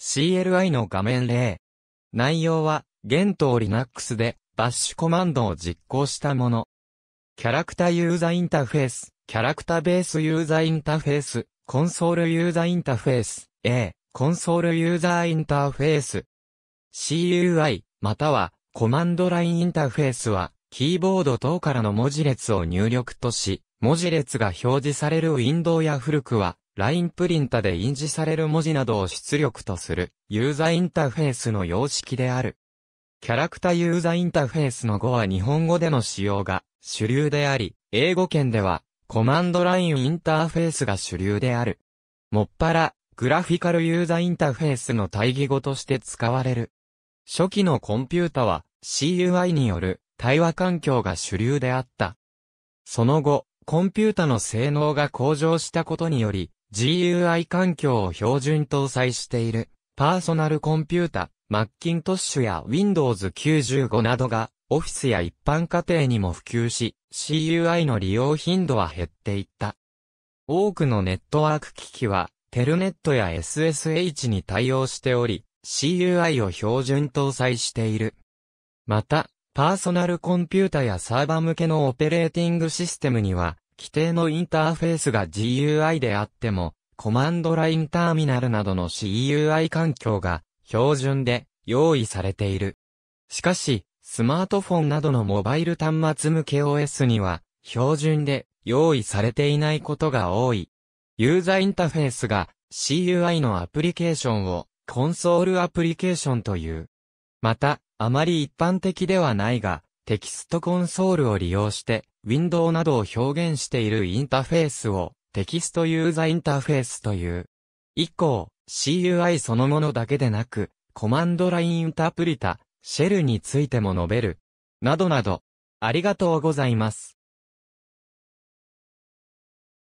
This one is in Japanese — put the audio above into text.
CLI の画面例。内容は、現当 Linux で、バッシュコマンドを実行したもの。キャラクターユーザインターフェース、キャラクターベースユーザインターフェース、コンソールユーザインターフェース、A、コンソールユーザーインターフェース。CUI、または、コマンドラインインターフェースは、キーボード等からの文字列を入力とし、文字列が表示されるウィンドウや古くは、ラインプリンタで印字される文字などを出力とするユーザーインターフェースの様式である。キャラクターユーザーインターフェースの語は日本語での使用が主流であり、英語圏ではコマンドラインインターフェースが主流である。もっぱら、グラフィカルユーザーインターフェースの対義語として使われる。初期のコンピュータは CUI による対話環境が主流であった。その後、コンピュータの性能が向上したことにより、GUI 環境を標準搭載している、パーソナルコンピュータ、マッキントッシュや Windows 95などが、オフィスや一般家庭にも普及し、CUI の利用頻度は減っていった。多くのネットワーク機器は、テルネットや SSH に対応しており、CUI を標準搭載している。また、パーソナルコンピュータやサーバ向けのオペレーティングシステムには、規定のインターフェースが GUI であっても、コマンドラインターミナルなどの CUI 環境が標準で用意されている。しかし、スマートフォンなどのモバイル端末向け OS には標準で用意されていないことが多い。ユーザーインターフェースが CUI のアプリケーションをコンソールアプリケーションという。また、あまり一般的ではないが、テキストコンソールを利用してウィンドウなどを表現しているインターフェースをテキストユーザインターフェースという。以降、CUI そのものだけでなく、コマンドラインインタープリタ、シェルについても述べる。などなど。ありがとうございます。